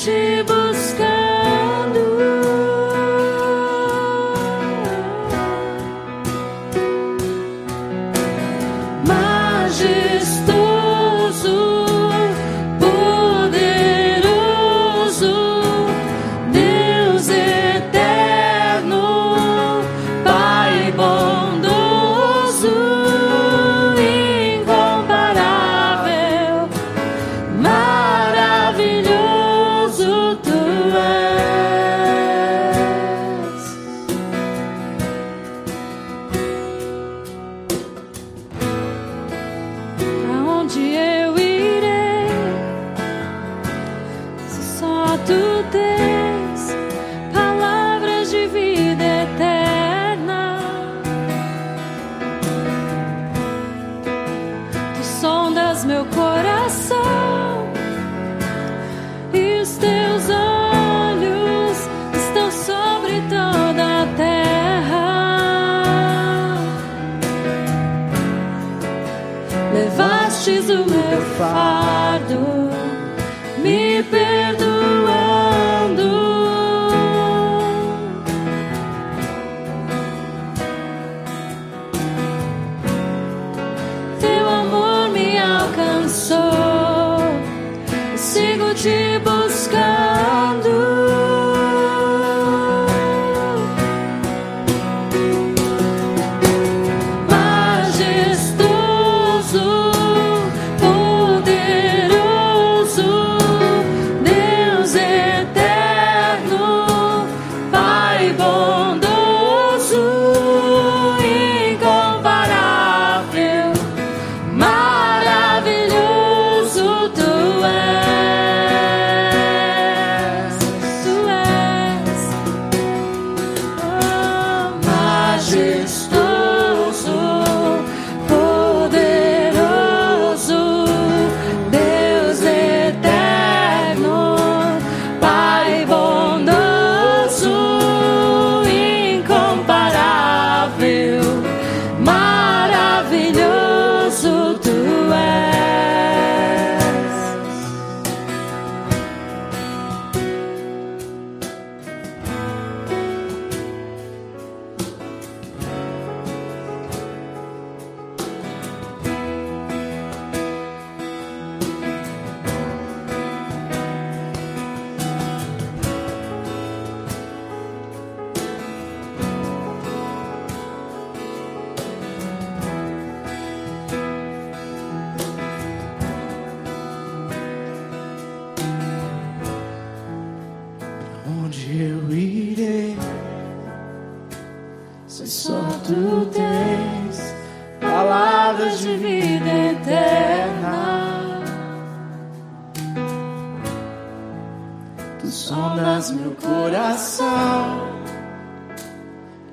只不。Mas meu coração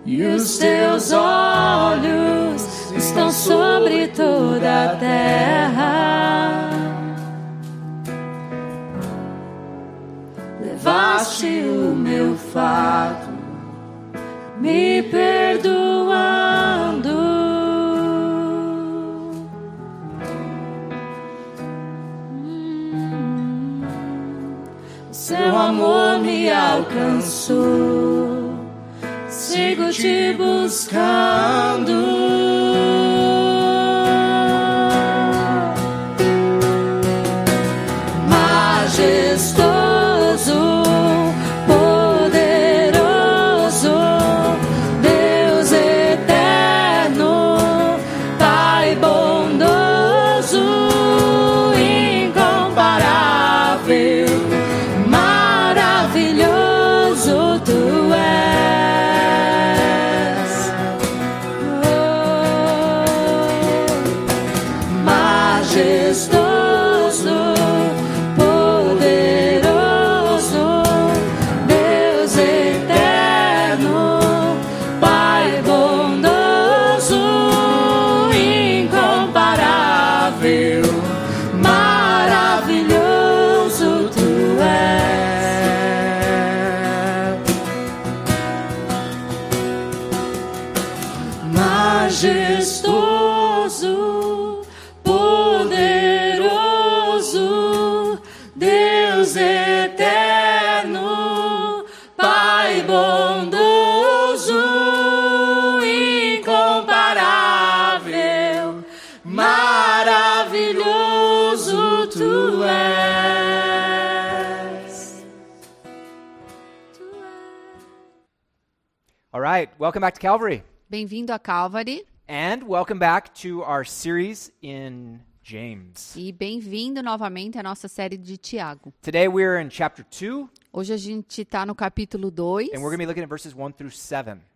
e os teus olhos estão sobre toda a terra. Levaste o meu fardo alcanço. Sigo te buscando. Welcome back to Calvary. Bem-vindo a Calvary. And welcome back to our series in James. E bem-vindo novamente à nossa série de Tiago. Today we're in chapter 2. Hoje a gente está no capítulo 2.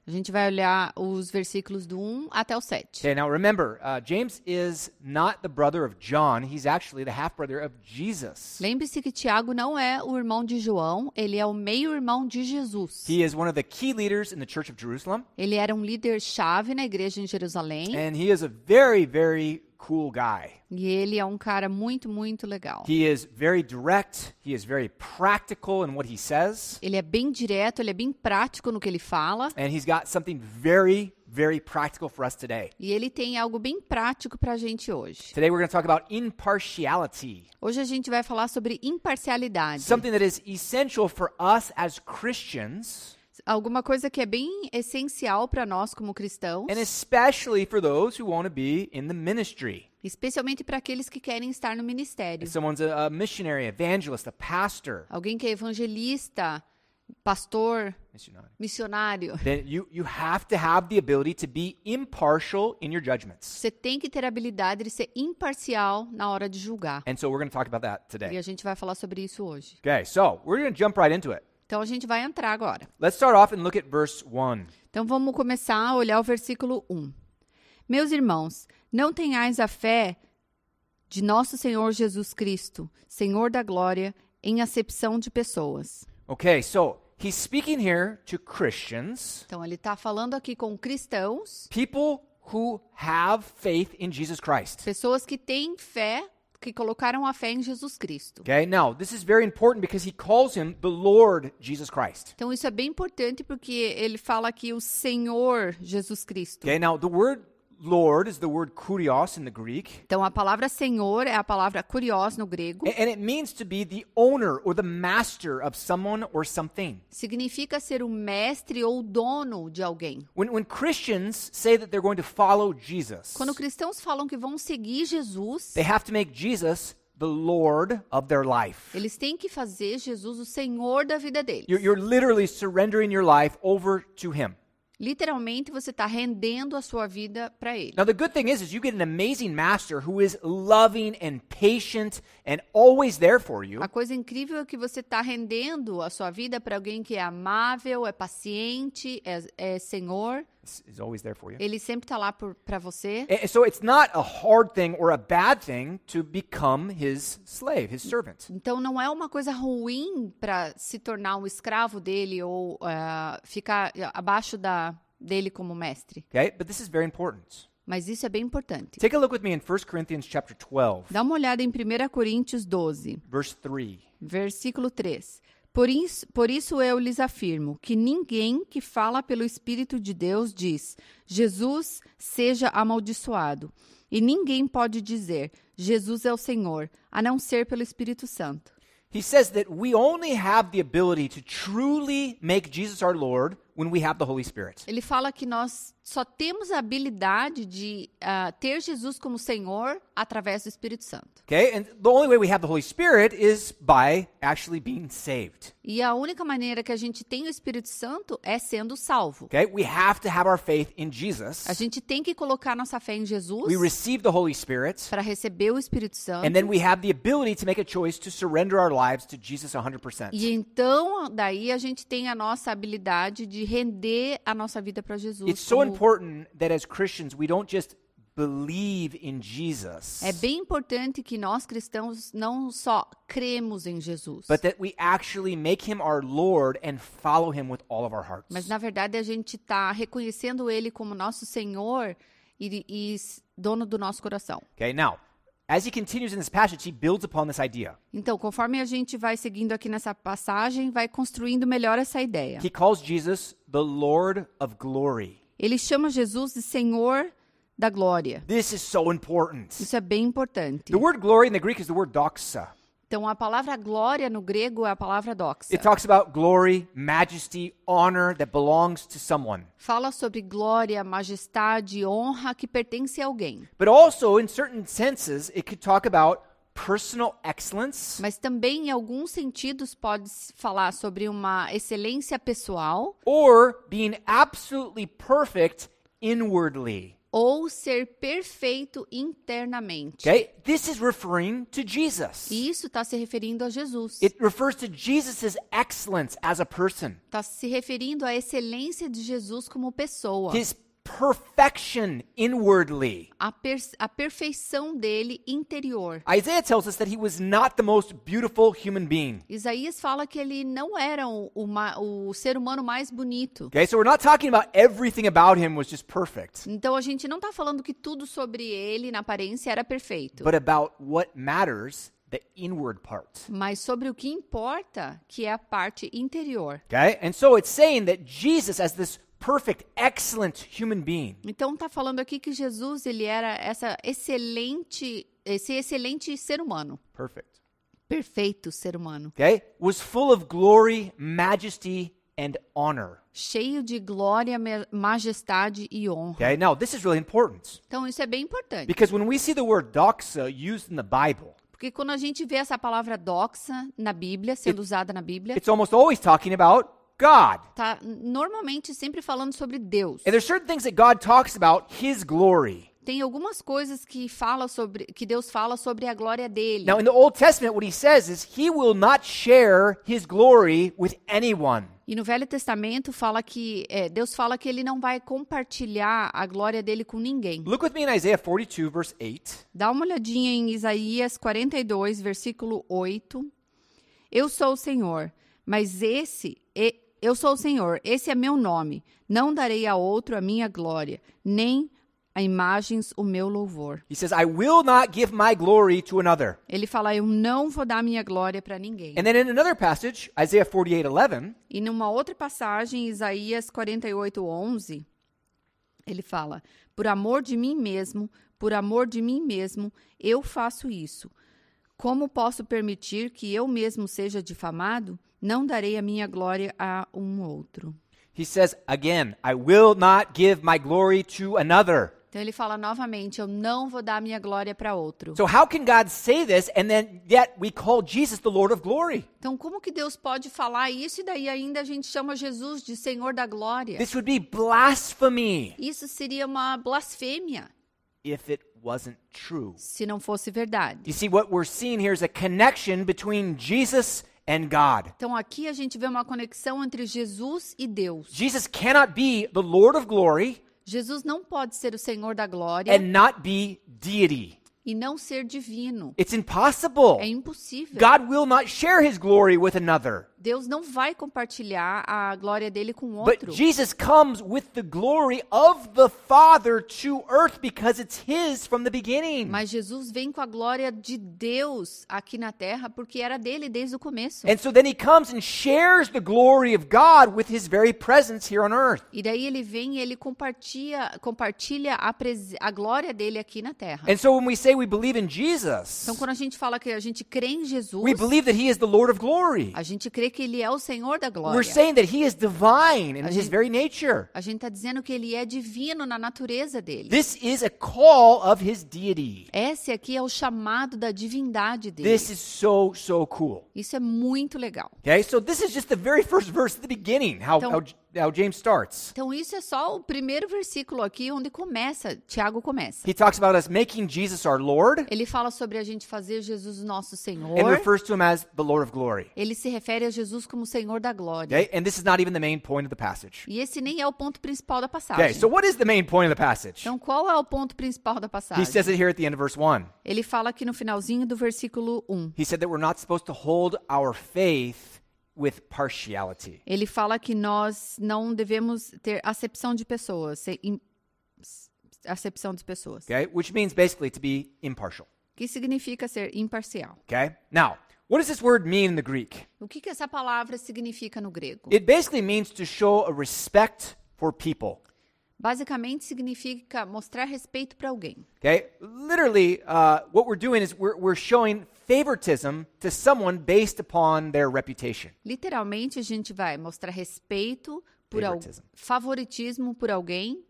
A gente vai olhar os versículos do 1 até o 7. Okay, now remember, uh, James is not the brother of John, he's actually the half brother of Jesus. Lembre-se que Tiago não é o irmão de João, ele é o meio-irmão de Jesus. He is one of the key leaders in the church of Jerusalem. Ele era um líder chave na igreja em Jerusalém. And he is a very very cool guy. E ele é um cara muito, muito legal. He is very direct, he is very practical in what he says. Ele é bem direto, ele é bem prático no que ele fala. And he's got something very very practical for us today. E ele tem algo bem prático para a gente hoje. Today we're going to talk about impartiality. Hoje a gente vai falar sobre imparcialidade. Something that is essential for us as Christians alguma coisa que é bem essencial para nós como cristãos. And especially for those who want to be in the ministry. Especialmente para aqueles que querem estar no ministério. If someone's a, a missionary, evangelist, a pastor. Alguém que é evangelista, pastor, missionário. missionário. Then you, you have to have the ability to be impartial in your judgments. Você tem que ter a habilidade de ser imparcial na hora de julgar. And so we're going to talk about that today. E a gente vai falar sobre isso hoje. Okay, so we're going to jump right into it. Então a gente vai entrar agora. Let's start off and look at verse 1. Então vamos começar a olhar o versículo 1. Meus irmãos, não tenhais a fé de nosso Senhor Jesus Cristo, Senhor da glória, em acepção de pessoas. Okay, so he's speaking here to Christians. Então ele está falando aqui com cristãos. People who have faith in Jesus Christ. Pessoas que têm fé que colocaram a fé em Jesus Cristo. Okay, now this is very important because he calls him the Lord Jesus Christ. Então isso é bem importante porque ele fala aqui o Senhor Jesus Cristo. Okay, now the word Lord is the word kurios in the Greek. Então a palavra senhor é a palavra kurios no grego. And it means to be the owner or the master of someone or something. Significa ser o mestre ou dono de alguém. When when Christians say that they're going to follow Jesus. Quando cristãos falam que vão seguir Jesus, they have to make Jesus The Lord of their life. Eles têm que fazer Jesus o Senhor da vida deles. You're, you're literally surrendering your life over to him. Literalmente você está rendendo a sua vida para ele. Now the good thing is, is you get an amazing master who is loving and patient and always there for you. A coisa incrível é que você está rendendo a sua vida para alguém que é amável, é paciente, é, é senhor always there for you. Ele sempre está lá para você. And eh, so it's not a hard thing or a bad thing to become his slave, his servant. Então não é uma coisa ruim para se tornar um escravo dele ou uh, ficar eh, abaixo da dele como mestre. Okay, but this is very important. Mas isso é bem importante. Take a look with me in 1 Corinthians chapter 12. Dá uma olhada em 1 Coríntios 12. Verse 3. Versículo 3. Por isso, por isso eu lhes afirmo que ninguém que fala pelo Espírito de Deus diz: Jesus seja amaldiçoado. E ninguém pode dizer: Jesus é o Senhor, a não ser pelo Espírito Santo. He says that we only have the ability to truly make Jesus our Lord when we have the Holy Spirit. Ele fala que nós só temos a habilidade de uh, ter Jesus como Senhor através do Espírito Santo. Okay, and the only way we have the Holy Spirit is by actually being saved. E a única maneira que a gente tem o Espírito Santo é sendo salvo. Okay, we have to have our faith in Jesus. A gente tem que colocar nossa fé em Jesus. We receive the Holy Spirit. Para receber o Espírito Santo. And then we have the ability to make a choice to surrender our lives to Jesus 100%. E então daí a gente tem a nossa habilidade de render a nossa vida para Jesus. It's so important that as Christians we don't just believe in Jesus. É bem importante que nós cristãos não só cremos em Jesus, but that we actually make him our Lord and follow him with all of our hearts. mas na verdade a gente está reconhecendo ele como nosso Senhor e, e dono do nosso coração. Okay, now As he continues in this passage, he builds upon this idea. Então, conforme a gente vai seguindo aqui nessa passagem, vai construindo melhor essa ideia. He calls Jesus the Lord of glory. Ele chama Jesus de Senhor da glória. This is so important. Isso é bem importante. The word glory in the Greek is the word doxa. Então a palavra glória no grego é a palavra doxa. It talks about glory, majesty, honor that belongs to someone. Fala sobre glória, majestade, honra que pertence a alguém. But also in certain senses it could talk about personal excellence. Mas também, em alguns sentidos, pode falar sobre uma excelência pessoal. Or being absolutely perfect inwardly. Ou ser perfeito internamente. Okay? This is referring to Jesus. isso está se referindo a Jesus. It refers to Jesus's excellence as a person. Está se referindo à excelência de Jesus como pessoa. His perfection inwardly. A, per a perfeição dele interior. Isaiah tells us that he was not the most beautiful human being. Isaías fala que ele não era o, o, ser humano mais bonito. Okay, so we're not talking about everything about him was just perfect. Então a gente não está falando que tudo sobre ele na aparência era perfeito. But about what matters The inward part. Mas sobre o que importa, que é a parte interior. Okay? And so it's saying that Jesus as this perfect, excellent human being. Então tá falando aqui que Jesus ele era essa excelente, esse excelente ser humano. Perfect. Perfeito ser humano. Okay? Was full of glory, majesty and honor. Cheio de glória, majestade e honra. Okay? Now, this is really important. Então isso é bem importante. Because when we see the word doxa used in the Bible, porque quando a gente vê essa palavra doxa na Bíblia sendo it, usada na Bíblia, it's almost always talking about God. Tá normalmente sempre falando sobre Deus. And there's certain things that God talks about his glory. Tem algumas coisas que fala sobre que Deus fala sobre a glória dele. Now in the Old Testament what he says is he will not share his glory with anyone. E no Velho Testamento fala que é, Deus fala que ele não vai compartilhar a glória dele com ninguém. Look with me in Isaiah 42 verse 8. Dá uma olhadinha em Isaías 42 versículo 8. Eu sou o Senhor, mas esse e eu sou o Senhor, esse é meu nome. Não darei a outro a minha glória, nem a imagens o meu louvor. He says, I will not give my glory to another. Ele fala, eu não vou dar minha glória para ninguém. And then in another passage, Isaiah E numa outra passagem, Isaías 11, ele fala: Por amor de mim mesmo, por amor de mim mesmo, eu faço isso. Como posso permitir que eu mesmo seja difamado? Não darei a minha glória a um outro. He says again, I will not give my glory to another. Então ele fala novamente, eu não vou dar minha glória para outro. So how can God say this and then yet we call Jesus the Lord of glory? Então como que Deus pode falar isso e daí ainda a gente chama Jesus de Senhor da glória? This would be blasphemy. Isso seria uma blasfêmia. If it wasn't true. Se não fosse verdade. You see what we're seeing here is a connection between Jesus and God. Então aqui a gente vê uma conexão entre Jesus e Deus. Jesus cannot be the Lord of glory. Jesus não pode ser o Senhor da glória. And not be deity. E não ser divino. It's impossible. É impossível. God will not share his glory with another. Deus não vai compartilhar a glória dele com outro. But Jesus comes with the glory of the Father to earth because it's his from the beginning. Mas Jesus vem com a glória de Deus aqui na terra porque era dele desde o começo. And so then he comes and shares the glory of God with his very presence here on earth. E daí ele vem e ele compartilha compartilha a, a glória dele aqui na terra. And so when we say we believe in Jesus. Então quando a gente fala que a gente crê em Jesus. We believe that he is the Lord of glory. A gente crê dizer que ele é o Senhor da glória. We're saying that he is divine in a his gente, very nature. A gente está dizendo que ele é divino na natureza dele. This is a call of his deity. Esse aqui é o chamado da divindade dele. This is so so cool. Isso é muito legal. Okay, so this is just the very first verse at the beginning. How, então, how é how James starts. Então isso é só o primeiro versículo aqui onde começa, Tiago começa. He talks about us making Jesus our Lord. Ele fala sobre a gente fazer Jesus nosso Senhor. And refers to him as the Lord of glory. Ele se refere a Jesus como Senhor da glória. Okay? And this is not even the main point of the passage. E esse nem é o ponto principal da passagem. Okay, so what is the main point of the passage? Então qual é o ponto principal da passagem? He says it here at the end of verse 1. Ele fala aqui no finalzinho do versículo 1. He said that we're not supposed to hold our faith with partiality. Ele fala que nós não devemos ter acepção de pessoas, ser in, acepção de pessoas. Okay? Which means basically to be impartial. Que significa ser imparcial. Okay? Now, what does this word mean in the Greek? O que, que essa palavra significa no grego? It basically means to show a respect for people. Basicamente significa mostrar respeito para alguém. Okay? Literally, uh, what we're doing is we're, we're showing favoritism to someone based upon their reputation. Literalmente a gente vai mostrar respeito por favoritism. favoritismo por alguém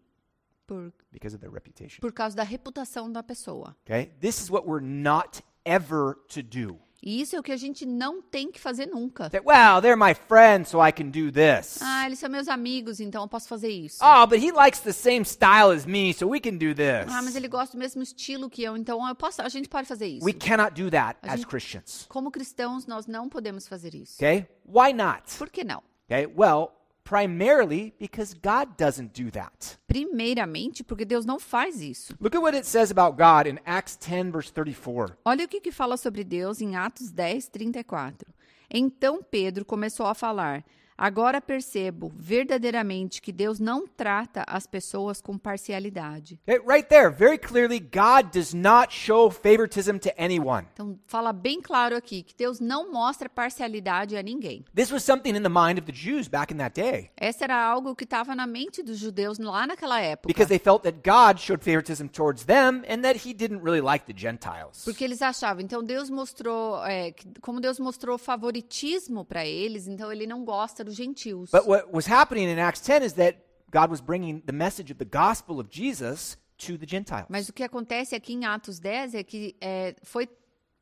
por Because of their reputation. por causa da reputação da pessoa. Okay? This is what we're not ever to do. E isso é o que a gente não tem que fazer nunca. well, they're my friends, so I can do this. Ah, eles são meus amigos, então eu posso fazer isso. Oh, but he likes the same style as me, so we can do this. Ah, mas ele gosta do mesmo estilo que eu, então eu posso, a gente pode fazer isso. We cannot do that as Christians. Como cristãos, nós não podemos fazer isso. Okay? Why not? Por que não? Okay? Well, Primarily because God doesn't do that. Primeiramente porque Deus não faz isso. Look at what it says about God in Acts 10 verse 34. Olha o que, que fala sobre Deus em Atos 10, 34. Então Pedro começou a falar: Agora percebo verdadeiramente que Deus não trata as pessoas com parcialidade. Right there, very clearly, God does not show favoritism to anyone. Então fala bem claro aqui que Deus não mostra parcialidade a ninguém. This was something in the mind of the Jews back in that day. Essa era algo que estava na mente dos judeus lá naquela época. Because they felt that God showed favoritism towards them and that he didn't really like the Gentiles. Porque eles achavam, então Deus mostrou, é, como Deus mostrou favoritismo para eles, então ele não gosta os gentios. But what was happening in Acts 10 is that God was bringing the message of the gospel of Jesus to the Gentiles. Mas o que acontece aqui em Atos 10 é que é, foi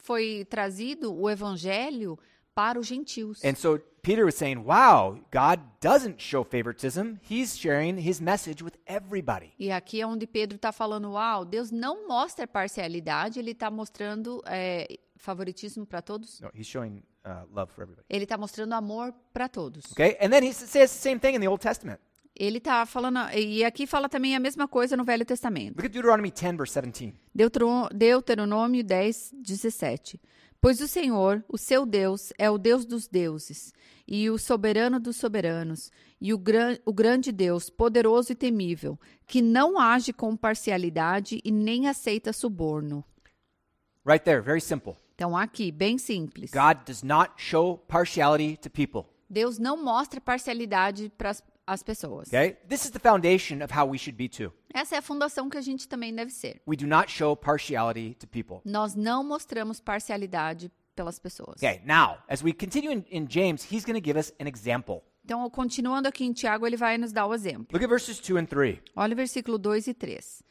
foi trazido o evangelho para os gentios. And so Peter was saying, "Wow, God doesn't show favoritism. He's sharing his message with everybody." E aqui é onde Pedro está falando, "Uau, Deus não mostra parcialidade, ele está mostrando é, favoritismo para todos." No, he's showing uh, love for everybody. Ele está mostrando amor para todos. Okay? And then he says the same thing in the Old Testament. Ele está falando, e aqui fala também a mesma coisa no Velho Testamento. Look at Deuteronomy 10, verse 17. Deuteronômio 10, 17. Pois o Senhor, o seu Deus, é o Deus dos deuses, e o soberano dos soberanos, e o, o grande Deus, poderoso e temível, que não age com parcialidade e nem aceita suborno. Right there, very simple. Então aqui, bem simples. God does not show partiality to people. Deus não mostra parcialidade para as pessoas. Okay? This is the foundation of how we should be too. Essa é a fundação que a gente também deve ser. We do not show partiality to people. Nós não mostramos parcialidade pelas pessoas. Okay, now, as we continue in, in James, he's going to give us an example. Então, continuando aqui em Tiago, ele vai nos dar o exemplo. Look at verses 2 and 3. Olha o versículo 2 e 3.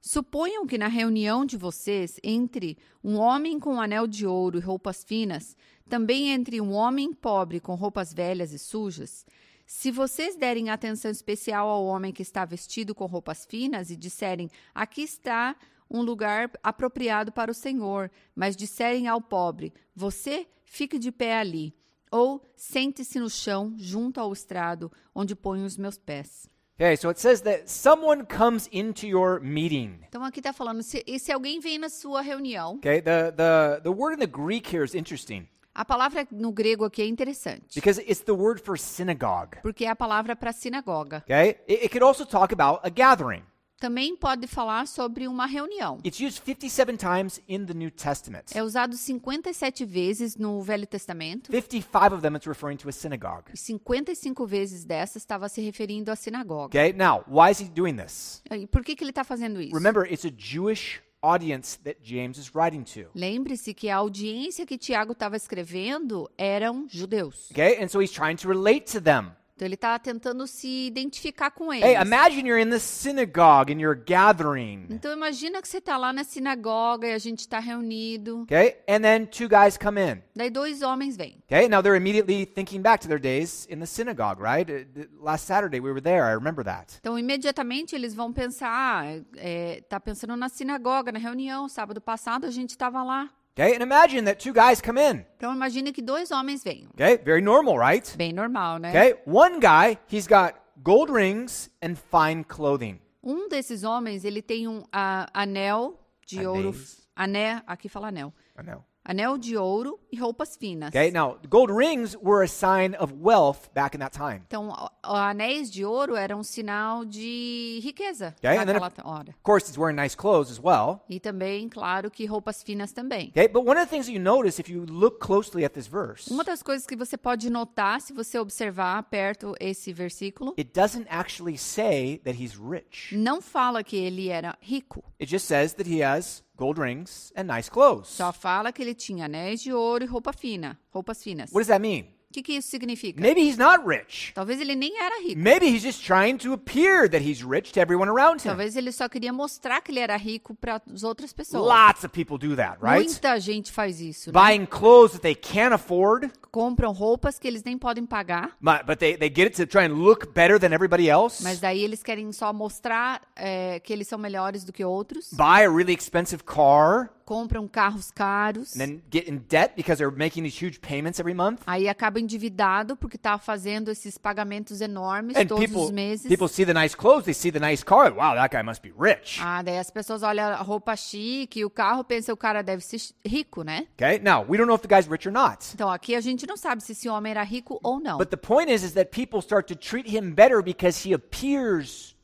Suponham que na reunião de vocês entre um homem com um anel de ouro e roupas finas, também entre um homem pobre com roupas velhas e sujas. Se vocês derem atenção especial ao homem que está vestido com roupas finas e disserem: Aqui está um lugar apropriado para o Senhor, mas disserem ao pobre: Você fique de pé ali, ou sente-se no chão junto ao estrado onde ponho os meus pés. Okay, so it says that someone comes into your meeting. Então aqui está falando se, se alguém vem na sua reunião. Okay, the the the word in the Greek here is interesting. A palavra no grego aqui é interessante. Because it's the word for synagogue. Porque é a palavra para sinagoga. Okay? It, it could also talk about a gathering. também pode falar sobre uma reunião. It's used 57 times in the New Testament. É usado 57 vezes no Velho Testamento. 55 of them it's referring to a synagogue. 55 vezes dessas estava se referindo à sinagoga. Okay, now, why is he doing this? E por que que ele está fazendo isso? Remember, it's a Jewish audience that James is writing to. Lembre-se que a audiência que Tiago estava escrevendo eram judeus. Okay, and so he's trying to relate to them. Então ele tá tentando se identificar com eles. Hey, imagine you're in the synagogue and you're gathering. Então imagina que você tá lá na sinagoga e a gente tá reunido. Okay? And then two guys come in. Daí dois homens vêm. Okay? Now they're immediately thinking back to their days in the synagogue, right? Uh, last Saturday we were there, I remember that. Então imediatamente eles vão pensar, ah, é, tá pensando na sinagoga, na reunião, sábado passado a gente tava lá. Okay? And imagine that two guys come in. Então imagine que dois homens venham. Okay? Very normal, right? Bem normal, né? Okay? One guy, he's got gold rings and fine clothing. Um desses homens, ele tem um uh, anel de Anéis. ouro, ané, aqui fala anel. Anel anel de ouro e roupas finas. Okay, now gold rings were a sign of wealth back in that time. Então, anéis de ouro eram um sinal de riqueza okay, naquela hora. Of course, he's wearing nice clothes as well. E também, claro, que roupas finas também. Okay, but one of the things that you notice if you look closely at this verse. Uma das coisas que você pode notar se você observar perto esse versículo. It doesn't actually say that he's rich. Não fala que ele era rico. It just says that he has gold rings and nice clothes. Só fala que ele tinha anéis de ouro e roupa fina, roupas finas. What does that mean? O que, que, isso significa? Maybe he's not rich. Talvez ele nem era rico. Maybe he's just trying to appear that he's rich to everyone around him. Talvez ele só queria mostrar que ele era rico para as outras pessoas. Lots of people do that, right? Muita gente faz isso. Né? clothes that they can't afford. Compram roupas que eles nem podem pagar. But, but they, they get it to try and look better than everybody else. Mas daí eles querem só mostrar é, que eles são melhores do que outros. Buy a really expensive car compram carros caros. And then get in debt because they're making these huge payments every month. Aí acaba endividado porque está fazendo esses pagamentos enormes And todos people, os meses. People see the nice clothes, they see the nice car. Wow, that guy must be rich. Ah, daí as pessoas olham a roupa chique, o carro, pensa o cara deve ser rico, né? Okay, now we don't know if the guy's rich or not. Então aqui a gente não sabe se esse homem era rico ou não. But the point is, is that people start to treat him better because he appears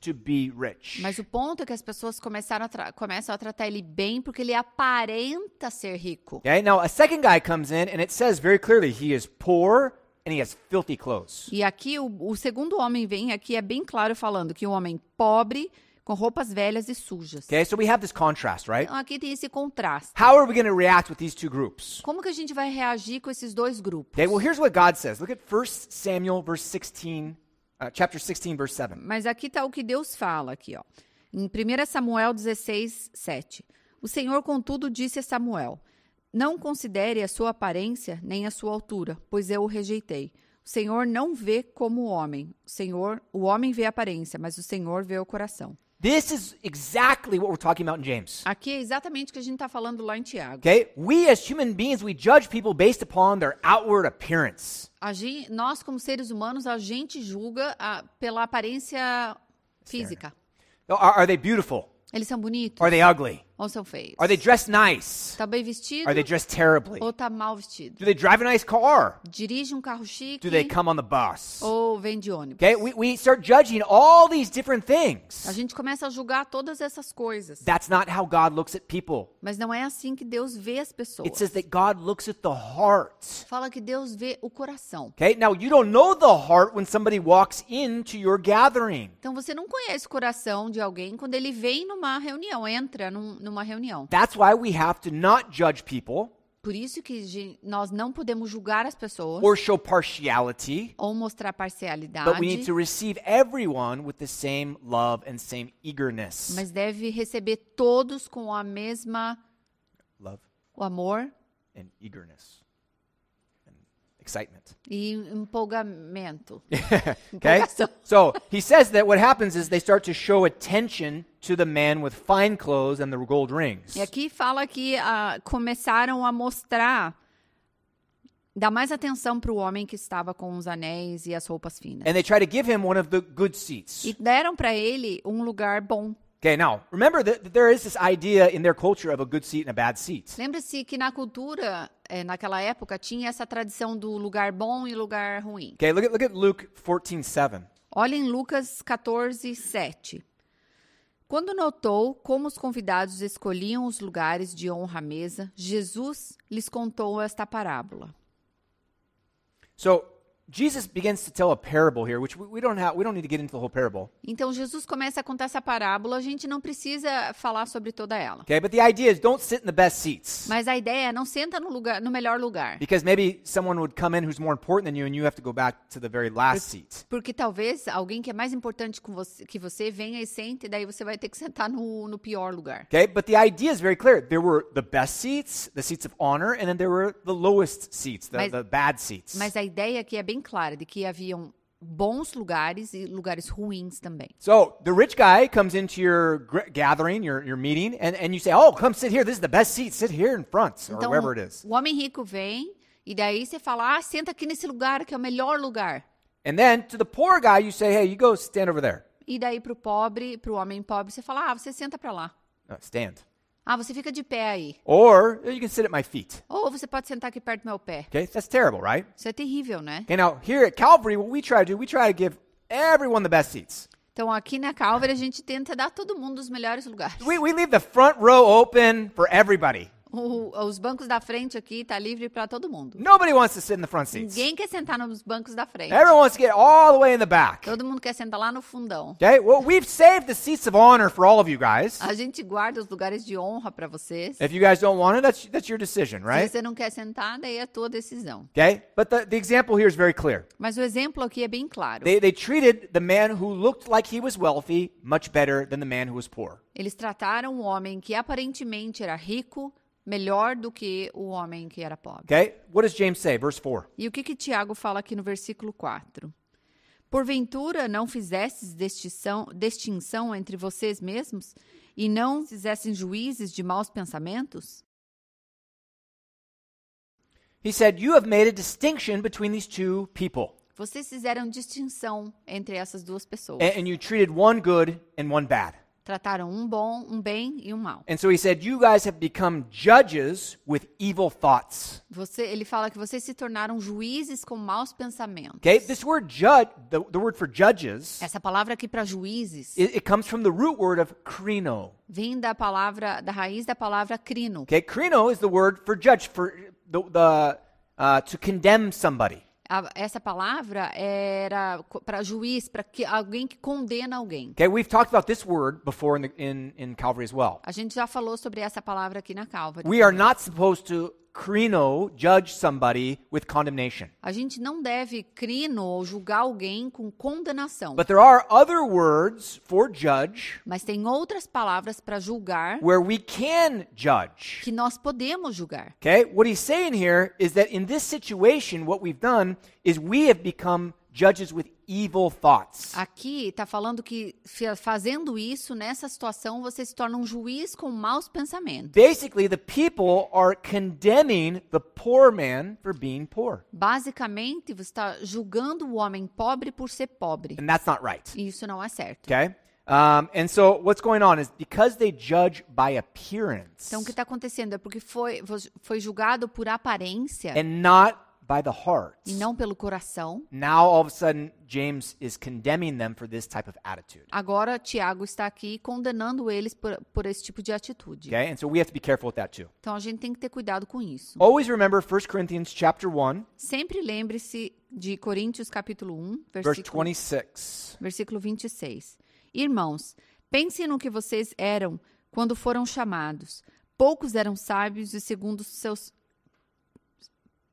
mas o ponto é que as pessoas começaram a começam a tratar ele bem porque ele aparenta ser rico. Okay, now a second guy comes in and it says very clearly he is poor and he has filthy clothes. E aqui o, o segundo homem vem aqui é bem claro falando que um homem pobre com roupas velhas e sujas. Okay, so we have this contrast, right? Então aqui tem esse contraste. How are we going to react with these two groups? Como que a gente vai reagir com esses dois grupos? Okay, well here's what God says. Look at 1 Samuel verse 16. Uh, chapter 16 verse 7. Mas aqui está o que Deus fala aqui, ó. Em 1 Samuel 16, 7. O Senhor, contudo, disse a Samuel: Não considere a sua aparência nem a sua altura, pois eu o rejeitei. O Senhor não vê como o homem. O Senhor, o homem vê a aparência, mas o Senhor vê o coração. This is exactly what we're talking about in James. Aqui é exatamente o que a gente está falando lá em Tiago. Okay? We as human beings we judge people based upon their outward appearance. Gente, nós como seres humanos a gente julga a, ah, pela aparência física. Are, are they beautiful? Eles são bonitos? Are they ugly? Ou são feios? Are they dressed nice? Tá bem vestido? Are they dressed terribly? Ou tá mal vestido? Do they drive a nice car? Dirige um carro chique? Do they come on the bus? Ou vem de ônibus? Okay, we, we start judging all these different things. A gente começa a julgar todas essas coisas. That's not how God looks at people. Mas não é assim que Deus vê as pessoas. It says that God looks at the heart. Fala que Deus vê o coração. Okay, now you don't know the heart when somebody walks into your gathering. Então você não conhece o coração de alguém quando ele vem numa reunião, entra num numa reunião. That's why we have to not judge people. Por isso que nós não podemos julgar as pessoas or show partiality, ou mostrar parcialidade. But we need to receive everyone with the same love and same eagerness. Mas deve receber todos com a mesma love, o amor and eagerness excitement. E empolgamento. okay? so he says that what happens is they start to show attention to the man with fine clothes and the gold rings. E aqui fala que uh, começaram a mostrar dar mais atenção para o homem que estava com os anéis e as roupas finas. And they try to give him one of the good seats. E deram para ele um lugar bom. Okay, now remember that there is this idea in their culture of a good seat and a bad seat. Lembre-se que na cultura é, naquela época tinha essa tradição do lugar bom e lugar ruim. Okay, look at, look at Luke 14:7. Olha em Lucas 14:7. Quando notou como os convidados escolhiam os lugares de honra à mesa, Jesus lhes contou esta parábola. So Jesus begins to tell a parable here, which we don't have, we don't need to get into the whole parable. Então Jesus começa a contar essa parábola, a gente não precisa falar sobre toda ela. Okay, but the idea is don't sit in the best seats. Mas a ideia é não senta no lugar no melhor lugar. Because maybe someone would come in who's more important than you and you have to go back to the very last seat. Porque talvez alguém que é mais importante com você, que você venha e sente, daí você vai ter que sentar no, no pior lugar. Okay, but the idea is very clear. There were the best seats, the seats of honor, and then there were the lowest seats, the, mas, the bad seats. Mas a ideia é bem bem clara de que haviam bons lugares e lugares ruins também. So the rich guy comes into your gathering, your, your meeting, and, and you say, oh, come sit here, this is the best seat, sit here in front, or então, wherever it is. O homem rico vem e daí você fala, ah, senta aqui nesse lugar que é o melhor lugar. And then to the poor guy you say, hey, you go stand over there. E daí pro pobre, pro homem pobre, você fala, ah, você senta para lá. Uh, stand. Ah, você fica de pé aí. Or you can sit at my feet. Ou você pode sentar aqui perto do meu pé. Okay, that's terrible, right? Isso é terrível, né? Okay, now here at Calvary, what we try to do, we try to give everyone the best seats. Então aqui na Calvary a gente tenta dar todo mundo os melhores lugares. We, we leave the front row open for everybody. O, os bancos da frente aqui tá livre para todo mundo. Nobody wants to sit in the front seats. Ninguém quer sentar nos bancos da frente. Everyone wants to get all the way in the back. Todo mundo quer sentar lá no fundão. Okay? Well, we've saved the seats of honor for all of you guys. A gente guarda os lugares de honra para vocês. If you guys don't want it, that's that's your decision, right? Se você não quer sentar, daí é tua decisão. Okay? But the, the example here is very clear. Mas o exemplo aqui é bem claro. They they treated the man who looked like he was wealthy much better than the man who was poor. Eles trataram o homem que aparentemente era rico melhor do que o homem que era pobre. Okay? What does James say? Verse 4. E o que que Tiago fala aqui no versículo 4? Porventura não fizestes distinção, distinção entre vocês mesmos e não fizessem juízes de maus pensamentos? He said, "You have made a distinction between these two people." Vocês fizeram distinção entre essas duas pessoas. And, and you treated one good and one bad trataram um bom, um bem e um mal. And so he said, you guys have become judges with evil thoughts. Você, ele fala que vocês se tornaram juízes com maus pensamentos. Okay, this word judge, the, the word for judges. Essa palavra aqui para juízes. It, it, comes from the root word of "crino". Vem da palavra da raiz da palavra crino. Okay, crino is the word for judge for the, the uh, to condemn somebody. A, essa palavra era para juiz, para que alguém que condena alguém. Okay, we've talked about this word before in, the, in, in Calvary as well. A gente já falou sobre essa palavra aqui na Calvary. We are not supposed to crino judge somebody with condemnation. A gente não deve crino ou julgar alguém com condenação. But there are other words for judge. Mas tem outras palavras para julgar. Where we can judge. Que nós podemos julgar. Okay? What he's saying here is that in this situation what we've done is we have become judges with evil thoughts. Aqui está falando que fazendo isso nessa situação você se torna um juiz com maus pensamentos. Basically, the people are condemning the poor man for being poor. Basicamente, você está julgando o homem pobre por ser pobre. And that's not right. Isso não é certo. Okay? Um, and so what's going on is because they judge by appearance. Então o que está acontecendo é porque foi foi julgado por aparência. And not by the heart. E não pelo coração. Now all of a sudden James is condemning them for this type of attitude. Agora Tiago está aqui condenando eles por, por esse tipo de atitude. Okay? And so we have to be careful with that too. Então a gente tem que ter cuidado com isso. Always remember 1 Corinthians chapter 1. Sempre lembre-se de Coríntios capítulo 1, versículo 26. Versículo 26. Irmãos, pensem no que vocês eram quando foram chamados. Poucos eram sábios e segundo seus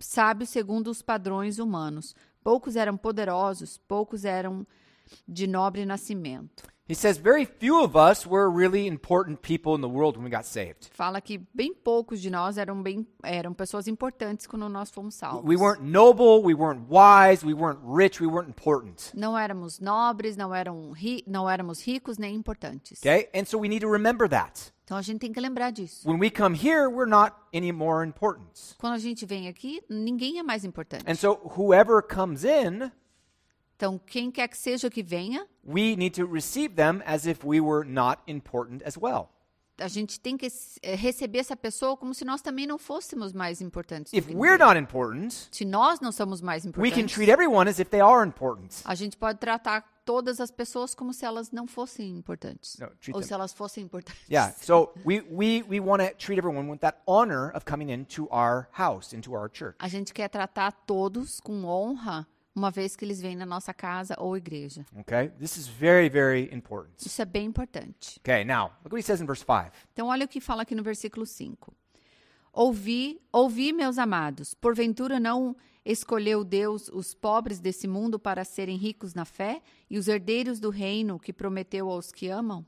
sábio segundo os padrões humanos. Poucos eram poderosos, poucos eram de nobre nascimento. He says very few of us were really important people in the world when we got saved. Fala que bem poucos de nós eram bem eram pessoas importantes quando nós fomos salvos. We weren't noble, we weren't wise, we weren't rich, we weren't important. Não éramos nobres, não eram ri, não éramos ricos nem importantes. Okay? And so we need to remember that. Então a gente tem que lembrar disso. When we come here, we're not any more important. Quando a gente vem aqui, ninguém é mais importante. And so whoever comes in então, quem quer que seja que venha, we need to receive them as if we were not important as well. a gente tem que eh, receber essa pessoa como se nós também não fôssemos mais importantes. If we're not important, se nós não somos mais importantes, we can treat everyone as if they are important. A gente pode tratar todas as pessoas como se elas não fossem importantes, no, ou them. se elas fossem importantes. Yeah, so we we we want to treat everyone with that honor of coming into our house, into our church. A gente quer tratar todos com honra uma vez que eles vêm na nossa casa ou igreja. Okay? This is very very important. Isso é bem importante. Okay, now, look what he says in verse 5. Então olha o que fala aqui no versículo 5. Ouvi, ouvi meus amados, porventura não escolheu Deus os pobres desse mundo para serem ricos na fé e os herdeiros do reino que prometeu aos que amam?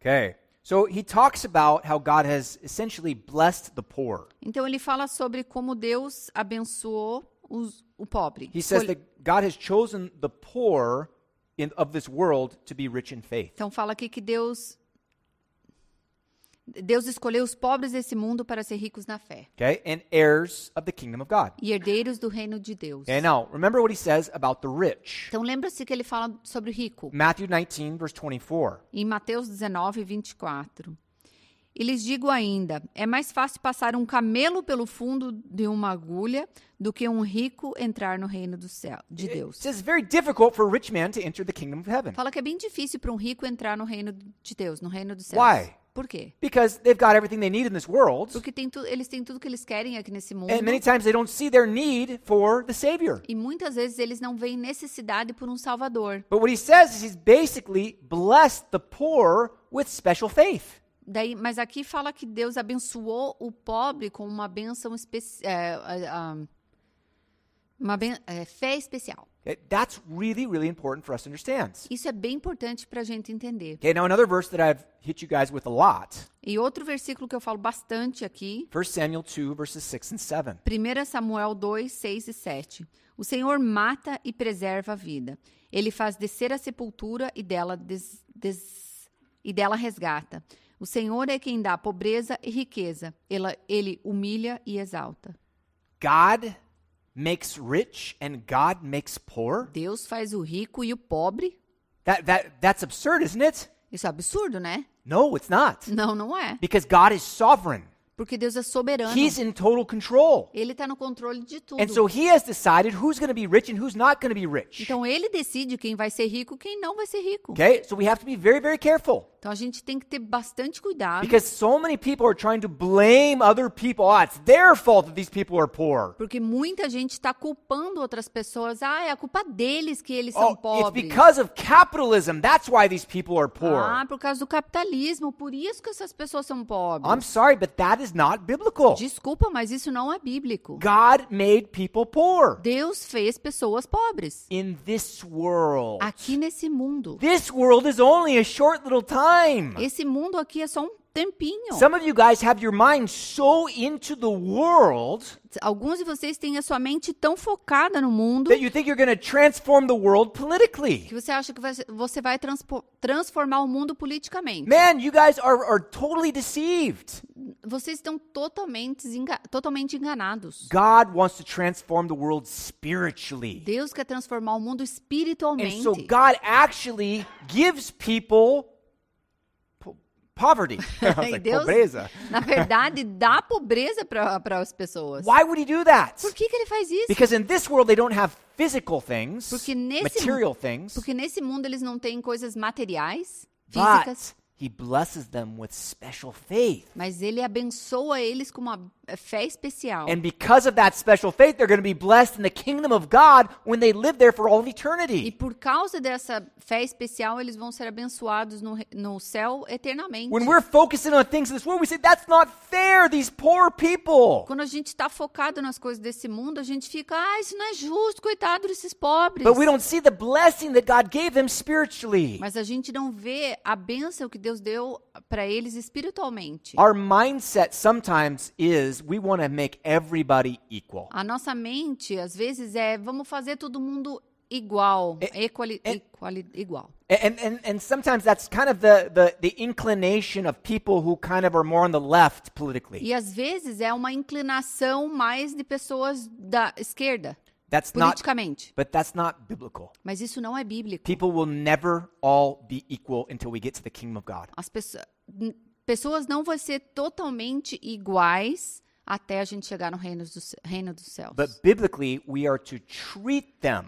Okay. So he talks about how God has essentially blessed the poor. Então ele fala sobre como Deus abençoou os, o pobre. He says that God has chosen the poor in, of this world to be rich in faith. Então fala aqui que Deus Deus escolheu os pobres desse mundo para ser ricos na fé. Okay, and heirs of the kingdom of God. E herdeiros do reino de Deus. Okay, now remember what he says about the rich. Então lembra-se que ele fala sobre o rico. Matthew 19 verse 24. Em Mateus 19 24. E lhes digo ainda: é mais fácil passar um camelo pelo fundo de uma agulha do que um rico entrar no reino do céu, de Deus. Fala que é bem difícil para um rico entrar no reino de Deus, no reino do céu. Why? Por quê? Because they've got everything they need in this world. Porque tem tu, eles têm tudo que eles querem aqui nesse mundo. And many times they don't see their need for the savior. E muitas vezes eles não veem necessidade por um salvador. But what he says is he's basically blessed the poor with special faith daí, mas aqui fala que Deus abençoou o pobre com uma benção especial. É, uma ben, é, fé especial. Eh, that's really, really important for us to understand. Isso é bem importante para a gente entender. Okay, now another verse that I've hit you guys with a lot. E outro versículo que eu falo bastante aqui. 1 Samuel 2, verses 6 and 7. 1 Samuel 2, 6 e 7. O Senhor mata e preserva a vida. Ele faz descer a sepultura e dela, des, des, e dela resgata. O Senhor é quem dá pobreza e riqueza. Ele, ele humilha e exalta. God makes rich and God makes poor? Deus faz o rico e o pobre? That, that, that's absurd, isn't it? Isso é absurdo, né? No, it's not. Não, não é. Because God is sovereign. Porque Deus é soberano. He's in total control. Ele está no controle de tudo. And so he has decided who's going to be rich and who's not going to be rich. Então ele decide quem vai ser rico, quem não vai ser rico. Okay? So we have to be very very careful. Então a gente tem que ter bastante cuidado. Because so many people are trying to blame other people. Ah, it's their fault that these people are poor. Porque muita gente está culpando outras pessoas. Ah, é a culpa deles que eles oh, são pobres. It's because of capitalism. That's why these people are poor. Ah, por causa do capitalismo, por isso que essas pessoas são pobres. I'm sorry, but that is is not biblical. Desculpa, mas isso não é bíblico. God made people poor. Deus fez pessoas pobres. In this world. Aqui nesse mundo. This world is only a short little time. Esse mundo aqui é só um tempinho. Some of you guys have your mind so into the world alguns de vocês têm a sua mente tão focada no mundo you que você acha que você vai transformar o mundo politicamente. Man, you guys are, are totally deceived. Vocês estão totalmente, totalmente enganados. God wants to transform the world spiritually. Deus quer transformar o mundo espiritualmente. And so God actually gives people poverty. like, Deus, pobreza. Na verdade, dá pobreza para as pessoas. Why would he do that? Por que, que ele faz isso? Because in this world they don't have physical things, porque nesse, material things. Porque nesse mundo eles não têm coisas materiais, físicas. But he blesses them with special faith. Mas ele abençoa eles com uma fé especial. And because of that special faith, they're going to be blessed in the kingdom of God when they live there for all of eternity. E por causa dessa fé especial, eles vão ser abençoados no, no céu eternamente. When we're focusing on things in this world, we say that's not fair, these poor people. Quando a gente está focado nas coisas desse mundo, a gente fica, ah, isso não é justo, coitado desses pobres. But we don't see the blessing that God gave them spiritually. Mas a gente não vê a bênção que Deus deu para eles espiritualmente. Our mindset sometimes is is we want to make everybody equal. A nossa mente às vezes é vamos fazer todo mundo igual, é, equal é, equali, igual. And, and, and sometimes that's kind of the, the, the inclination of people who kind of are more on the left politically. E às vezes é uma inclinação mais de pessoas da esquerda. That's politicamente. Not, but that's not biblical. Mas isso não é bíblico. People will never all be equal until we get to the kingdom of God. As pessoas pessoas não vão ser totalmente iguais até a gente chegar no reino, do, reino dos céus. But biblically, we are to treat them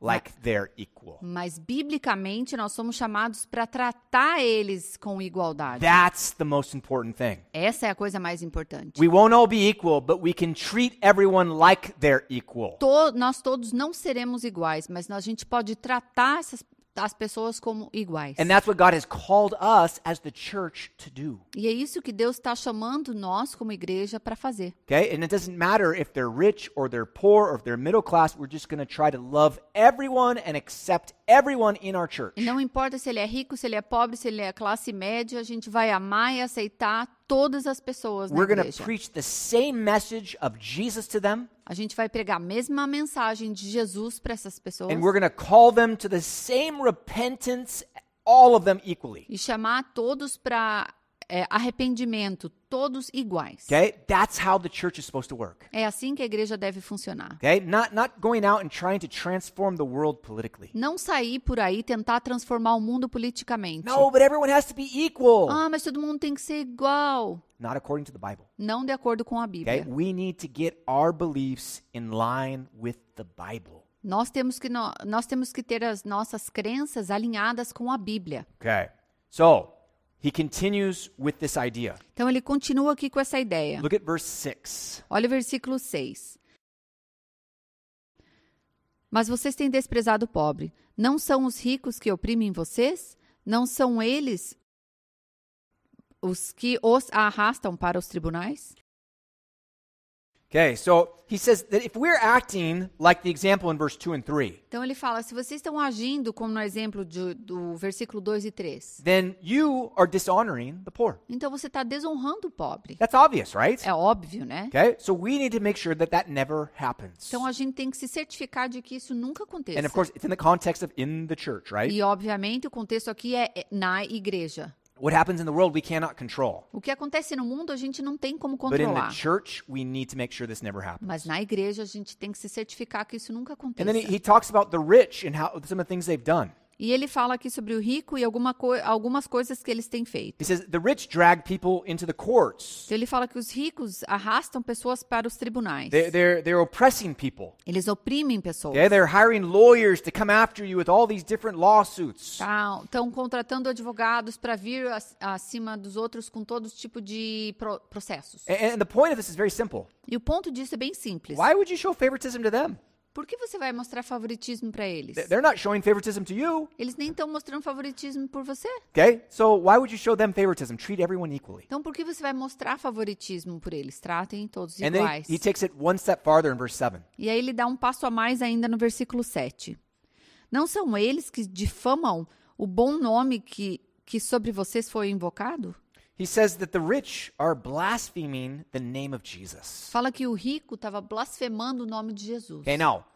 like they're equal. Mas biblicamente nós somos chamados para tratar eles com igualdade. That's the most important thing. Essa é a coisa mais importante. We won't all be equal, but we can treat everyone like they're equal. To, nós todos não seremos iguais, mas nós, a gente pode tratar essas as pessoas como iguais. And that's what God has called us as the church to do. E é isso que Deus está chamando nós como igreja para fazer. Okay? And it doesn't matter if they're rich or they're poor or if they're middle class, we're just going to try to love everyone and accept everyone in our church. E não importa se ele é rico, se ele é pobre, se ele é classe média, a gente vai amar e aceitar todas as pessoas We're na igreja. Preach the same message of Jesus to them, a gente vai pregar a mesma mensagem de Jesus para essas pessoas. And we're going to call them to the same repentance all of them equally. E chamar todos para é, arrependimento, todos iguais. Okay? That's how the church is supposed to work. É assim que a igreja deve funcionar. Okay? Not not going out and trying to transform the world politically. Não sair por aí tentar transformar o mundo politicamente. No, but everyone has to be equal. Ah, mas todo mundo tem que ser igual. Not according to the Bible. Não de acordo com a Bíblia. Okay? We need to get our beliefs in line with the Bible. Nós temos que nós temos que ter as nossas crenças alinhadas com a Bíblia. Okay. So, He continues with this idea. Então ele continua aqui com essa ideia. Look at verse 6. Olha o versículo 6. Mas vocês têm desprezado o pobre. Não são os ricos que oprimem vocês? Não são eles os que os arrastam para os tribunais? Okay, so he says that if we're acting like the example in verse 2 and 3. Então ele fala, se vocês estão agindo como no exemplo de, do versículo 2 e 3. Then you are dishonoring the poor. Então você está desonrando o pobre. That's obvious, right? É óbvio, né? Okay, so we need to make sure that that never happens. Então a gente tem que se certificar de que isso nunca aconteça. And of course, it's in the context of in the church, right? E obviamente o contexto aqui é, é na igreja. What happens in the world we cannot control. O que acontece no mundo a gente não tem como controlar. But in the church, we need to make sure this never happens. Mas na igreja a gente tem que se certificar que isso nunca aconteça. And then he, he talks about the rich and how some of the things they've done. E ele fala aqui sobre o rico e alguma co algumas coisas que eles têm feito. Says, então ele fala que os ricos arrastam pessoas para os tribunais. they're, they're oppressing people. Eles oprimem pessoas. Yeah, they're hiring lawyers to come after you with all these different lawsuits. Tá, estão contratando advogados para vir acima dos outros com todo tipo de pro processos. And, and the point of this is very simple. E o ponto disso é bem simples. Why would you show favoritism to them? Por que você vai mostrar favoritismo para eles? They're not showing favoritism to you. Eles nem estão mostrando favoritismo por você. Okay? So why would you show them favoritism? Treat everyone equally. Então por que você vai mostrar favoritismo por eles? Tratem todos And iguais. Then he takes it one step farther in verse 7. E aí ele dá um passo a mais ainda no versículo 7. Não são eles que difamam o bom nome que que sobre vocês foi invocado? He says that the rich are blaspheming the name of Jesus. Fala que o rico estava blasfemando o nome de Jesus. Okay, now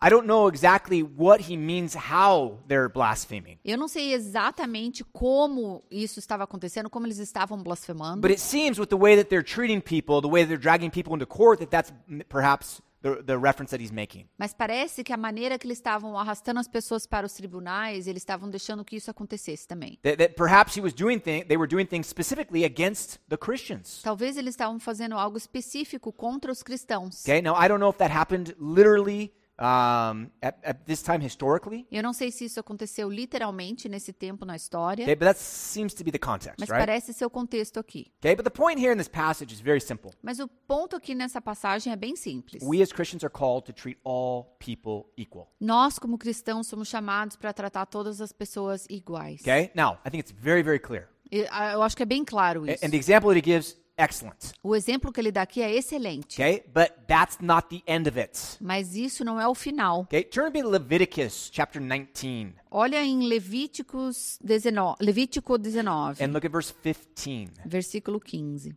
I don't know exactly what he means how they're blaspheming. Eu não sei exatamente como isso estava acontecendo, como eles estavam blasfemando. But it seems with the way that they're treating people, the way they're dragging people into court that that's perhaps the, the reference that he's making. Mas parece que a maneira que eles estavam arrastando as pessoas para os tribunais, eles estavam deixando que isso acontecesse também. That, that perhaps he was doing thing, they were doing things specifically against the Christians. Talvez eles estavam fazendo algo específico contra os cristãos. Okay, now I don't know if that happened literally um, at, at this time historically. Eu não sei se isso aconteceu literalmente nesse tempo na história. Okay, but that seems to be the context, mas right? parece ser o contexto aqui. Okay, but the point here in this passage is very simple. Mas o ponto aqui nessa passagem é bem simples. We as Christians are called to treat all people equal. Nós como cristãos somos chamados para tratar todas as pessoas iguais. Okay? Now, I think it's very very clear. Ah, eu acho que é bem claro isso. And the example that he gives excellent. O exemplo que ele dá aqui é excelente. Okay, but that's not the end of it. Mas isso não é o final. Okay, turn to Leviticus chapter 19. Olha em Levíticos 19, Levítico 19. And look at verse 15. Versículo 15.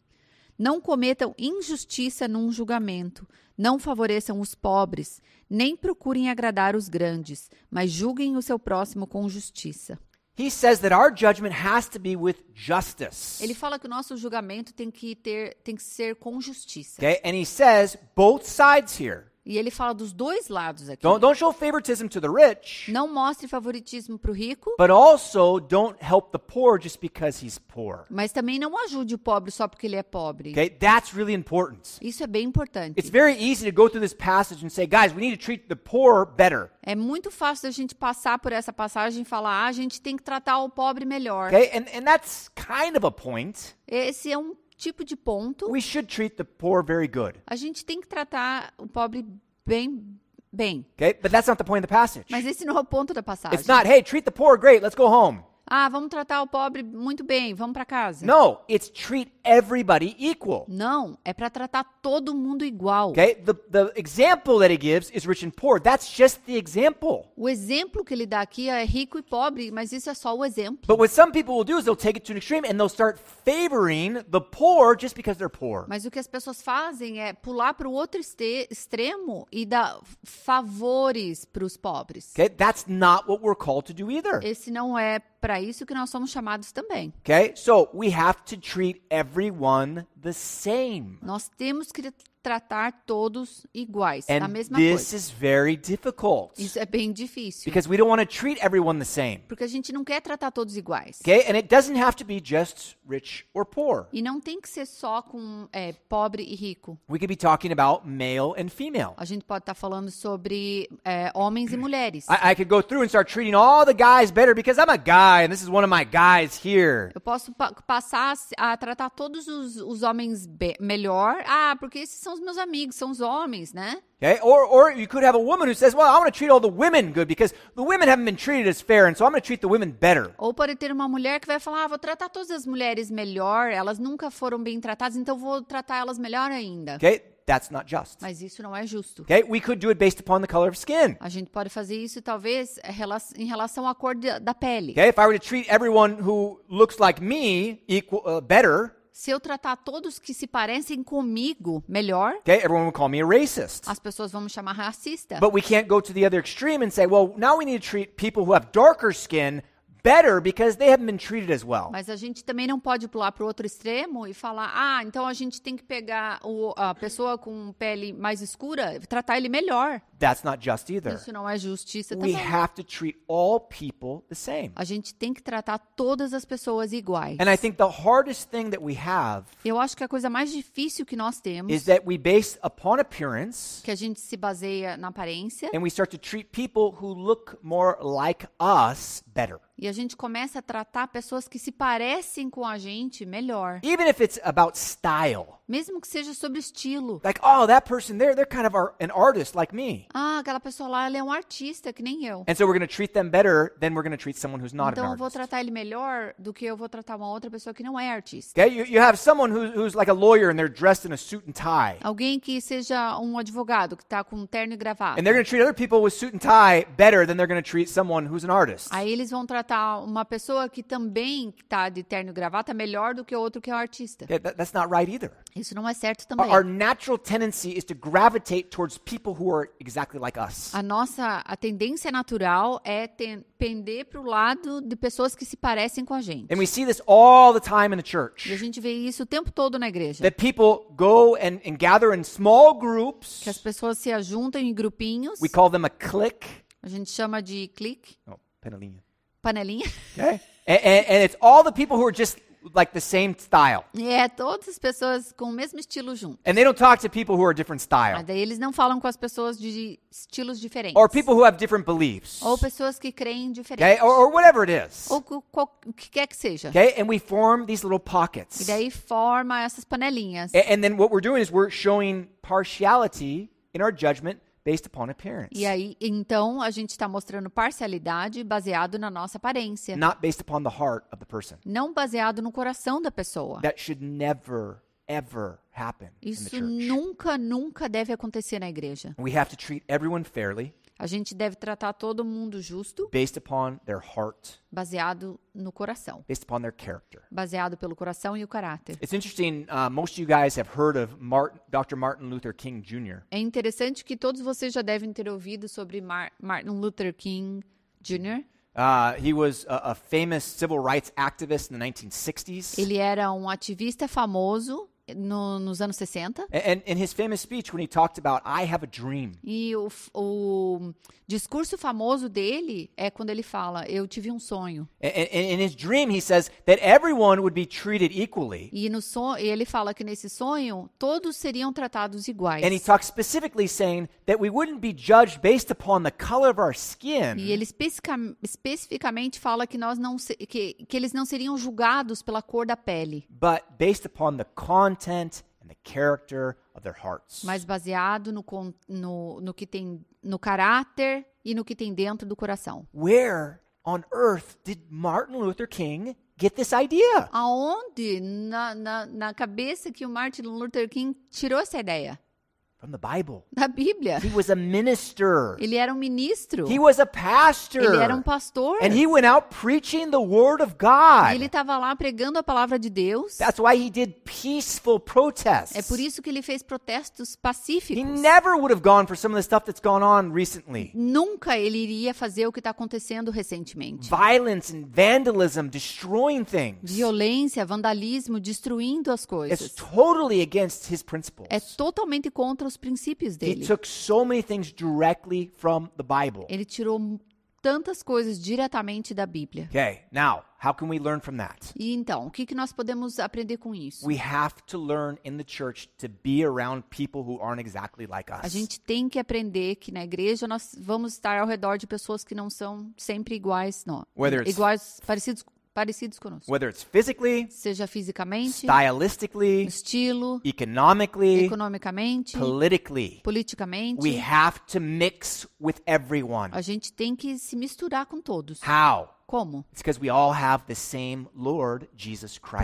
Não cometam injustiça num julgamento, não favoreçam os pobres, nem procurem agradar os grandes, mas julguem o seu próximo com justiça. He says that our judgment has to be with justice. Ele fala que o nosso julgamento tem que ter tem que ser com justiça. Okay? And he says both sides here. E ele fala dos dois lados aqui. Don't, don't show favoritism to the rich. Não mostre favoritismo para o rico. But also don't help the poor just because he's poor. Mas também não ajude o pobre só porque ele é pobre. Okay, that's really important. Isso é bem importante. It's very easy to go through this passage and say, guys, we need to treat the poor better. É muito fácil a gente passar por essa passagem e falar, ah, a gente tem que tratar o pobre melhor. Okay, and and that's kind of a point. Esse é um tipo de ponto. We should treat the poor very good. A gente tem que tratar o pobre bem bem. Okay? But that's not the point of the passage. Mas esse não é o ponto da passagem. It's not, hey, treat the poor great, let's go home. Ah, vamos tratar o pobre muito bem, vamos para casa. No, it's treat everybody equal. Não, é para tratar todo mundo igual. Okay? The, the example that he gives is rich and poor. That's just the example. O exemplo que ele dá aqui é rico e pobre, mas isso é só o exemplo. But what some people will do is they'll take it to an extreme and they'll start favoring the poor just because they're poor. Mas o que as pessoas fazem é pular para o outro extremo e dar favores para os pobres. Okay? That's not what we're called to do either. Esse não é para para isso que nós somos chamados também. Okay? So we have to treat everyone the same. Nós temos que tratar todos iguais, And a mesma this coisa. is very difficult Isso é bem difícil, because we don't want to treat everyone the same. porque a gente não quer tratar todos iguais. Okay? And it doesn't have to be just rich or poor. E não tem que ser só com é, pobre e rico. We could be talking about male and female. A gente pode estar tá falando sobre é, homens e mulheres. I, I could go through and start treating all the guys better because I'm a guy and this is one of my guys here. Eu posso pa- passar a tratar todos os, os homens melhor. Ah, porque esses são os meus amigos, são os homens, né? Okay? Or, or you could have a woman who says, well, I want to treat all the women good because the women haven't been treated as fair, and so I'm going to treat the women better. Ou pode ter uma mulher que vai falar, ah, vou tratar todas as mulheres melhor, elas nunca foram bem tratadas, então vou tratar elas melhor ainda. Okay? That's not just. Mas isso não é justo. Okay? We could do it based upon the color of skin. A gente pode fazer isso talvez é, em relação à cor da pele. Okay? If I were to treat everyone who looks like me equal, uh, better, se eu tratar todos que se parecem comigo melhor, okay, everyone will call me a racist. as pessoas vão me chamar racista. But we can't go to the other extreme and say, well, now we need to treat people who have darker skin better because they haven't been treated as well. Mas a gente também não pode pular para o outro extremo e falar, ah, então a gente tem que pegar o, a pessoa com pele mais escura, tratar ele melhor. That's not just either. Isso não é justiça também. We have to treat all people the same. A gente tem que tratar todas as pessoas iguais. And I think the hardest thing that we have Eu acho que a coisa mais difícil que nós temos is that we base upon appearance. Que a gente se baseia na aparência. And we start to treat people who look more like us better e a gente começa a tratar pessoas que se parecem com a gente melhor. Even if it's about style. Mesmo que seja sobre estilo. Like, oh, that person there, they're kind of an artist like me. Ah, aquela pessoa lá, ela é um artista que nem eu. And so we're going to treat them better than we're going to treat someone who's not então, an artist. Então vou tratar ele melhor do que eu vou tratar uma outra pessoa que não é artista. Okay, you, you have someone who, who's like a lawyer and they're dressed in a suit and tie. Alguém que seja um advogado que está com um terno e gravata. And they're going to treat other people with suit and tie better than they're going to treat someone who's an artist. Aí eles vão tratar tratar uma pessoa que também está de terno e gravata melhor do que outro que é um artista. Yeah, that, that's not right either. Isso não é certo também. our natural tendency is to gravitate towards people who are exactly like us. A nossa a tendência natural é ten, pender para o lado de pessoas que se parecem com a gente. And we see this all the time in the church. E a gente vê isso o tempo todo na igreja. That people go and, and gather in small groups. Que as pessoas se ajuntam em grupinhos. We call them a clique. A gente chama de clique. Oh, panelinha panelinha. And, é. é, é, it's all the people who are just like the same style. E é todas as pessoas com o mesmo estilo junto. And they don't talk to people who are different style. daí eles não falam com as pessoas de estilos diferentes. Or people who have different beliefs. Ou pessoas que creem diferentes. Okay? Or, or whatever it is. Ou o que quer que seja. Okay? And we form these little pockets. E daí forma essas panelinhas. And, and then what we're doing is we're showing partiality in our judgment based upon appearance. E aí, então, a gente está mostrando parcialidade baseado na nossa aparência. Not based upon the heart of the person. Não baseado no coração da pessoa. That should never ever happen Isso in the church. nunca, nunca deve acontecer na igreja. We have to treat everyone fairly. A gente deve tratar todo mundo justo. Based upon their heart. Baseado no coração. Based upon their character. Baseado pelo coração e o caráter. It's interesting. Uh, most of you guys have heard of Martin, Dr. Martin Luther King Jr. É interessante que todos vocês já devem ter ouvido sobre Mar Martin Luther King Jr. Uh, he was a, a famous civil rights activist in the 1960s. Ele era um ativista famoso no, nos anos 60. And, his famous speech when he talked about I have a dream. E o, o discurso famoso dele é quando ele fala eu tive um sonho. And, and in his dream he says that everyone would be treated equally. E no sonho ele fala que nesse sonho todos seriam tratados iguais. And he talks specifically saying that we wouldn't be judged based upon the color of our skin. E ele especifica, especificamente fala que nós não que, que eles não seriam julgados pela cor da pele. But based upon the content and the character of their hearts. Mas baseado no, no, no que tem no caráter e no que tem dentro do coração. Where on earth did Martin Luther King get this idea? Aonde na, na, na cabeça que o Martin Luther King tirou essa ideia? From the Bible. Da Bíblia. He was a minister. Ele era um ministro. He was a pastor. Ele era um pastor. And he went out preaching the word of God. E ele estava lá pregando a palavra de Deus. That's why he did peaceful protests. É por isso que ele fez protestos pacíficos. He never would have gone for some of the stuff that's gone on recently. Nunca ele iria fazer o que está acontecendo recentemente. Violence and vandalism, destroying things. Violência, vandalismo, destruindo as coisas. It's totally against his principles. É totalmente contra os os princípios dele. He took so many things directly from the Bible. Ele tirou tantas coisas diretamente da Bíblia. Okay, now How can we learn from that? E então, o que que nós podemos aprender com isso? We have to learn in the church to be around people who aren't exactly like us. A gente tem que aprender que na igreja nós vamos estar ao redor de pessoas que não são sempre iguais, não. Whether iguais, parecidos parecidos conosco. Whether it's physically, seja fisicamente, stylistically, estilo, economically, economicamente, politically, politicamente. We have to mix with everyone. A gente tem que se misturar com todos. How? Como?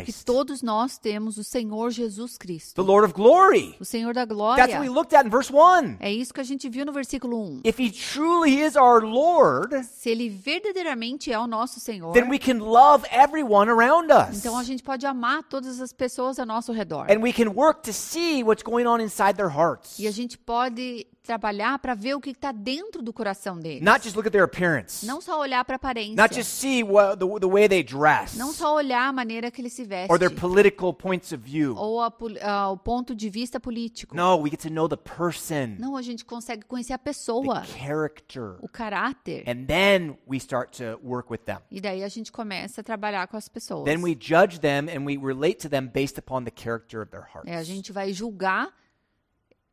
Porque todos nós temos o Senhor Jesus Cristo. The Lord of glory. O Senhor da glória. That's what we looked at in verse É isso que a gente viu no versículo 1. If he truly is our Lord, se ele verdadeiramente é o nosso Senhor, then we can love everyone around us. Então a gente pode amar todas as pessoas ao nosso redor. And we can work to see what's going on inside their hearts. E a gente pode trabalhar para ver o que está dentro do coração deles. Not just look at their appearance. Não só olhar para a aparência. Not just see what, the, the way they dress. Não só olhar a maneira que eles se vestem. Or their political points of view. Ou a, uh, o ponto de vista político. No, we get to know the person. Não, a gente consegue conhecer a pessoa. The character. O caráter. And then we start to work with them. E daí a gente começa a trabalhar com as pessoas. Then we judge them and we relate to them based upon the character of their hearts. É, a gente vai julgar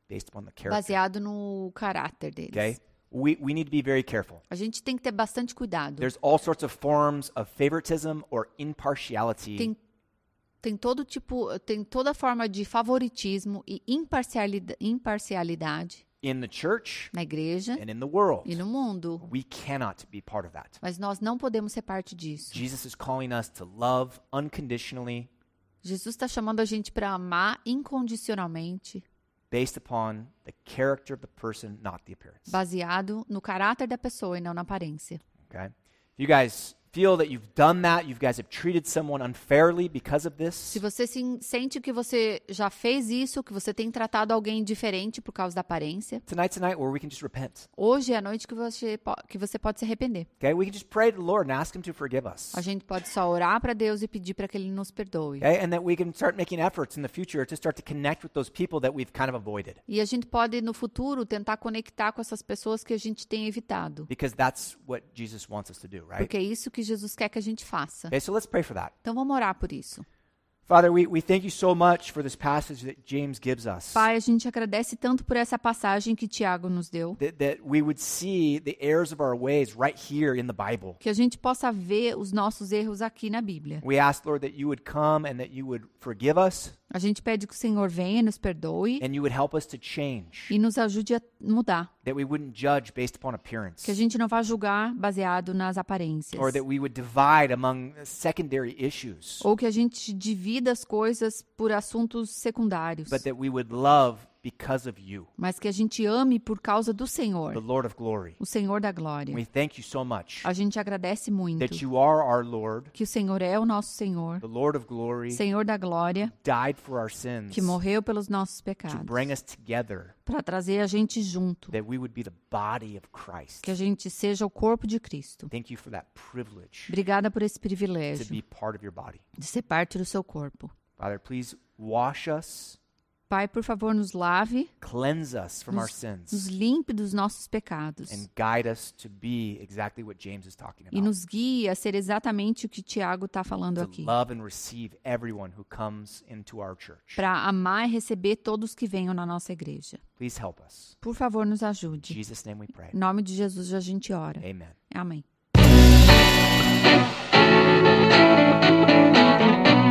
based upon the character. Baseado no caráter deles. Okay? We, we need to be very careful. A gente tem que ter bastante cuidado. There's all sorts of forms of favoritism or impartiality. Tem tem todo tipo, tem toda forma de favoritismo e imparcialidade, imparcialidade in the church, na igreja and in the world. e no mundo. We cannot be part of that. Mas nós não podemos ser parte disso. Jesus is calling us to love unconditionally. Jesus está chamando a gente para amar incondicionalmente. based upon the character of the person, not the appearance. Baseado no caráter da pessoa e não na aparência. Okay? You guys feel that you've done that, you guys have treated someone unfairly because of this. Se você se sente que você já fez isso, que você tem tratado alguém diferente por causa da aparência. Tonight's night where we can just repent. Hoje é a noite que você que você pode se arrepender. Okay, we can just pray to the Lord and ask him to forgive us. A gente pode só orar para Deus e pedir para que ele nos perdoe. Okay, and that we can start making efforts in the future to start to connect with those people that we've kind of avoided. E a gente pode no futuro tentar conectar com essas pessoas que a gente tem evitado. Because that's what Jesus wants us to do, right? Porque é isso que que Jesus quer que a gente faça. Okay, so let's pray for that. Então vamos orar por isso. Father, we, we thank you so much for this passage that James gives us. Pai, a gente agradece tanto por essa passagem que Tiago nos deu. That, that we would see the errors of our ways right here in the Bible. Que a gente possa ver os nossos erros aqui na Bíblia. We ask, Lord, that you would come and that you would forgive us. A gente pede que o Senhor venha e nos perdoe. E nos ajude a mudar. Que a gente não vá julgar baseado nas aparências. Ou que a gente divida as coisas por assuntos secundários. But that we would love because of you. mas que a gente ame por causa do Senhor, The Lord of glory. o Senhor da glória. We thank you so much A gente agradece muito that you are our Lord, que o Senhor é o nosso Senhor, the Lord of glory, Senhor da glória, died for our sins que morreu pelos nossos to pecados, bring us together, para trazer a gente junto, that we would be the body of Christ. que a gente seja o corpo de Cristo. Thank you for that privilege Obrigada por esse to privilégio be part of your body. de ser parte do seu corpo. Father, please wash us Pai, por favor, nos lave. Cleanse us from nos, our sins. Nos limpe dos nossos pecados. And guide us to be exactly what James is talking about. E nos guie a ser exatamente o que Tiago está falando to aqui. Love and receive everyone who comes into our church. Para amar e receber todos que venham na nossa igreja. Please help us. Por favor, nos ajude. In Jesus name we pray. Em nome de Jesus a gente ora. Amen. Amém.